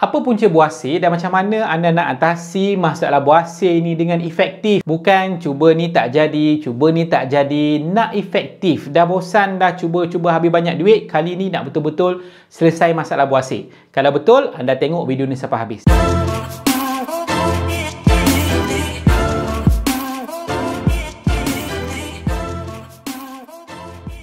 Apa punca buasir dan macam mana anda nak atasi masalah buasir ini dengan efektif? Bukan cuba ni tak jadi, cuba ni tak jadi, nak efektif. Dah bosan, dah cuba-cuba habis banyak duit, kali ni nak betul-betul selesai masalah buasir. Kalau betul, anda tengok video ni sampai habis. Musik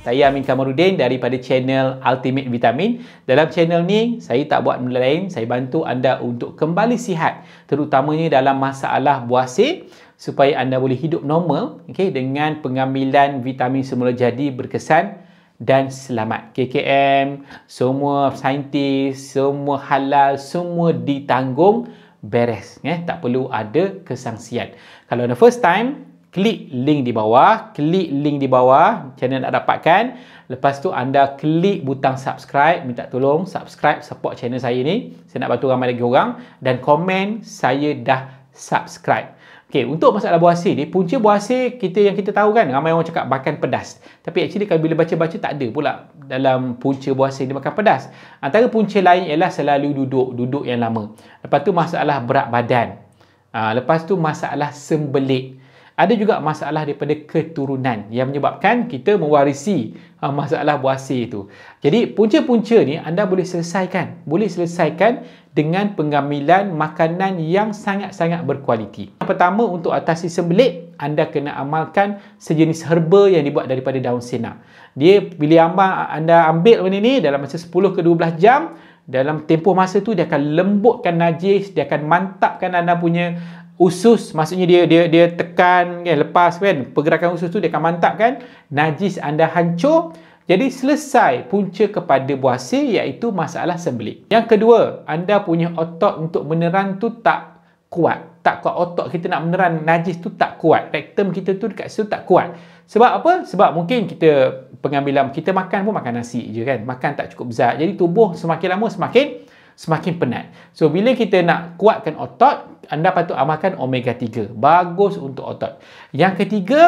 saya Amin Kamarudin daripada channel Ultimate Vitamin. Dalam channel ni, saya tak buat benda lain. Saya bantu anda untuk kembali sihat. Terutamanya dalam masalah buasi supaya anda boleh hidup normal okay, dengan pengambilan vitamin semula jadi berkesan dan selamat. KKM, semua saintis, semua halal, semua ditanggung beres. Eh? Tak perlu ada kesangsian. Kalau anda first time, klik link di bawah, klik link di bawah channel nak dapatkan. Lepas tu anda klik butang subscribe, minta tolong subscribe support channel saya ni. Saya nak bantu ramai lagi orang dan komen saya dah subscribe. Okey, untuk masalah buah hasil ni, punca buah hasil kita yang kita tahu kan, ramai orang cakap makan pedas. Tapi actually kalau bila baca-baca tak ada pula dalam punca buah hasil dia makan pedas. Antara punca lain ialah selalu duduk, duduk yang lama. Lepas tu masalah berat badan. Ha, lepas tu masalah sembelit. Ada juga masalah daripada keturunan yang menyebabkan kita mewarisi uh, masalah buasir itu. Jadi punca-punca ni anda boleh selesaikan. Boleh selesaikan dengan pengambilan makanan yang sangat-sangat berkualiti. Yang pertama untuk atasi sembelit, anda kena amalkan sejenis herba yang dibuat daripada daun sena. Dia bila amal, anda ambil benda ni dalam masa 10 ke 12 jam, dalam tempoh masa tu dia akan lembutkan najis, dia akan mantapkan anda punya usus maksudnya dia dia dia tekan kan lepas kan pergerakan usus tu dia akan mantap kan najis anda hancur jadi selesai punca kepada buasir iaitu masalah sembelit. Yang kedua, anda punya otot untuk meneran tu tak kuat. Tak kuat otot kita nak meneran najis tu tak kuat. Rectum kita tu dekat situ tak kuat. Sebab apa? Sebab mungkin kita pengambilan kita makan pun makan nasi je kan. Makan tak cukup zat. Jadi tubuh semakin lama semakin semakin penat. So bila kita nak kuatkan otot, anda patut amalkan omega 3. Bagus untuk otot. Yang ketiga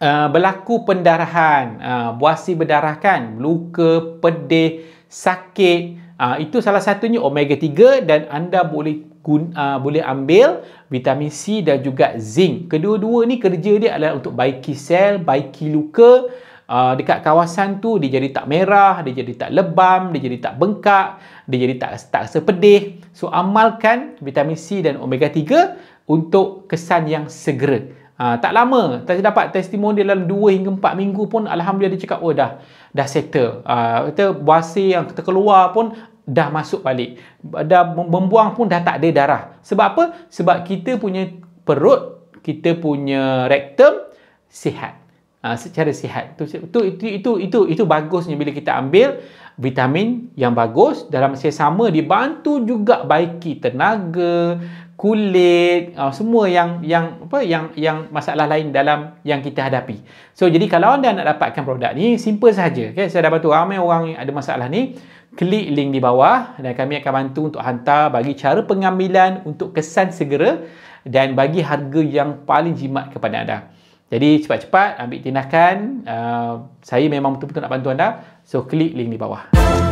Uh, berlaku pendarahan, uh, buasi berdarah luka, pedih, sakit. Uh, itu salah satunya omega 3 dan anda boleh gun, uh, boleh ambil vitamin C dan juga zinc. Kedua-dua ni kerja dia adalah untuk baiki sel, baiki luka uh, dekat kawasan tu dia jadi tak merah, dia jadi tak lebam, dia jadi tak bengkak, dia jadi tak tak rasa pedih. So amalkan vitamin C dan omega 3 untuk kesan yang segera. Uh, tak lama, tak dapat testimoni dalam 2 hingga 4 minggu pun alhamdulillah dia cakap oh dah dah settle. Ah uh, kata buasir yang terkeluar pun dah masuk balik. Dah membuang pun dah tak ada darah. Sebab apa? Sebab kita punya perut, kita punya rectum sihat. Ah, secara sihat. Itu itu itu itu itu, itu bagusnya bila kita ambil vitamin yang bagus dalam masa sama dibantu juga baiki tenaga, kulit, uh, semua yang yang apa yang yang masalah lain dalam yang kita hadapi. So jadi kalau anda nak dapatkan produk ni simple saja. Okey, saya dah bantu ramai orang yang ada masalah ni klik link di bawah dan kami akan bantu untuk hantar bagi cara pengambilan untuk kesan segera dan bagi harga yang paling jimat kepada anda. Jadi cepat-cepat ambil tindakan. Uh, saya memang betul-betul nak bantu anda. So klik link di bawah. Musik